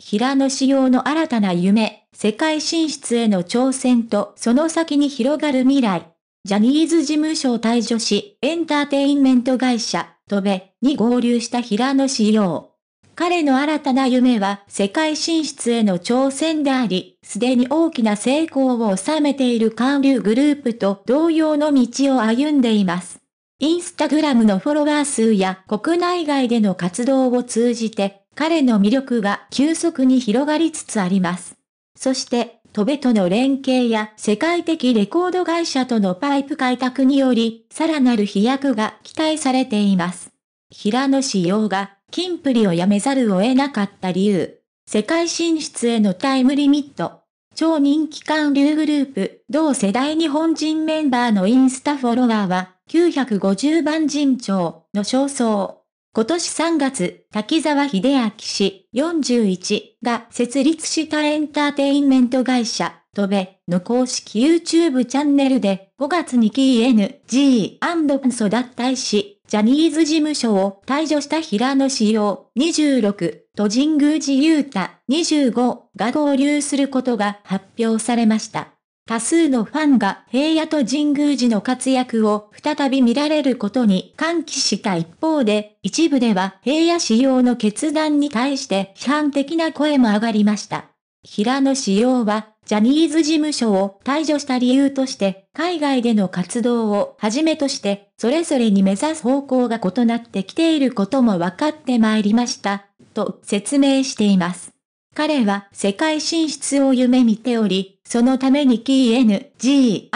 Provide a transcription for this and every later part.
平野紫耀の新たな夢、世界進出への挑戦とその先に広がる未来。ジャニーズ事務所を退所し、エンターテインメント会社、トベに合流した平野紫耀。彼の新たな夢は世界進出への挑戦であり、すでに大きな成功を収めている韓流グループと同様の道を歩んでいます。インスタグラムのフォロワー数や国内外での活動を通じて、彼の魅力が急速に広がりつつあります。そして、トベとの連携や世界的レコード会社とのパイプ開拓により、さらなる飛躍が期待されています。平野志陽が、金プリを辞めざるを得なかった理由、世界進出へのタイムリミット、超人気韓流グループ、同世代日本人メンバーのインスタフォロワーは、950番人超の焦燥。今年3月、滝沢秀明氏41が設立したエンターテインメント会社、トベの公式 YouTube チャンネルで5月に KNG& 育退し、ジャニーズ事務所を退場した平野志陽26と神宮寺勇太25が合流することが発表されました。多数のファンが平野と神宮寺の活躍を再び見られることに歓喜した一方で、一部では平野仕様の決断に対して批判的な声も上がりました。平野仕様は、ジャニーズ事務所を退場した理由として、海外での活動をはじめとして、それぞれに目指す方向が異なってきていることも分かってまいりました、と説明しています。彼は世界進出を夢見ており、そのために KNG&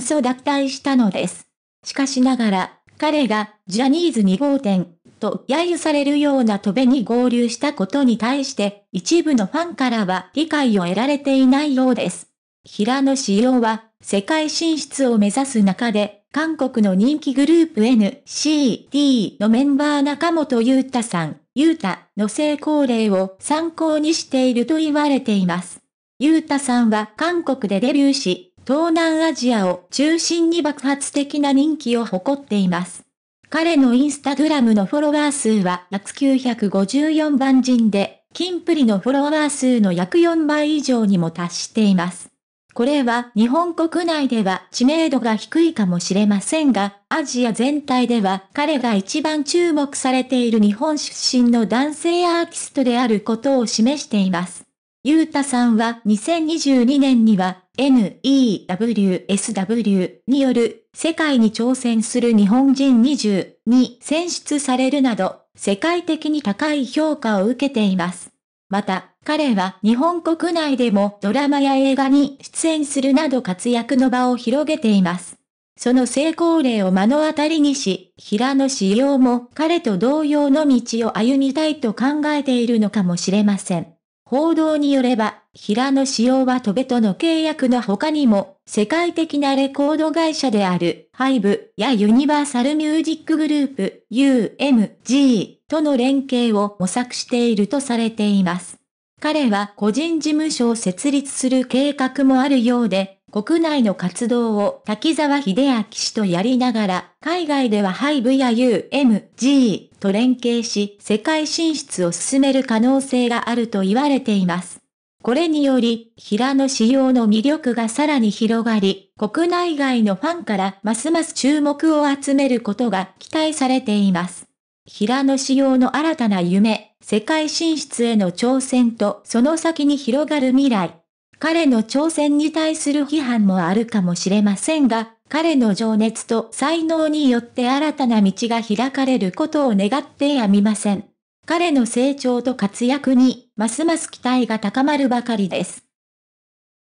ソ脱退したのです。しかしながら、彼がジャニーズ2号店と揶揄されるような戸辺に合流したことに対して一部のファンからは理解を得られていないようです。平野紫耀は世界進出を目指す中で韓国の人気グループ NCT のメンバー中本裕太さん、ユータの成功例を参考にしていると言われています。ユータさんは韓国でデビューし、東南アジアを中心に爆発的な人気を誇っています。彼のインスタグラムのフォロワー数は約954万人で、キンプリのフォロワー数の約4倍以上にも達しています。これは日本国内では知名度が低いかもしれませんが、アジア全体では彼が一番注目されている日本出身の男性アーティストであることを示しています。ゆうたさんは2022年には NEWSW による世界に挑戦する日本人20に選出されるなど世界的に高い評価を受けています。また、彼は日本国内でもドラマや映画に出演するなど活躍の場を広げています。その成功例を目の当たりにし、平野志陽も彼と同様の道を歩みたいと考えているのかもしれません。報道によれば、平野志陽はトベとの契約の他にも、世界的なレコード会社である、ハイブやユニバーサルミュージックグループ、UMG との連携を模索しているとされています。彼は個人事務所を設立する計画もあるようで、国内の活動を滝沢秀明氏とやりながら、海外ではハイブや UMG と連携し、世界進出を進める可能性があると言われています。これにより、平野仕様の魅力がさらに広がり、国内外のファンからますます注目を集めることが期待されています。平野紫耀の新たな夢、世界進出への挑戦とその先に広がる未来。彼の挑戦に対する批判もあるかもしれませんが、彼の情熱と才能によって新たな道が開かれることを願ってやみません。彼の成長と活躍に、ますます期待が高まるばかりです。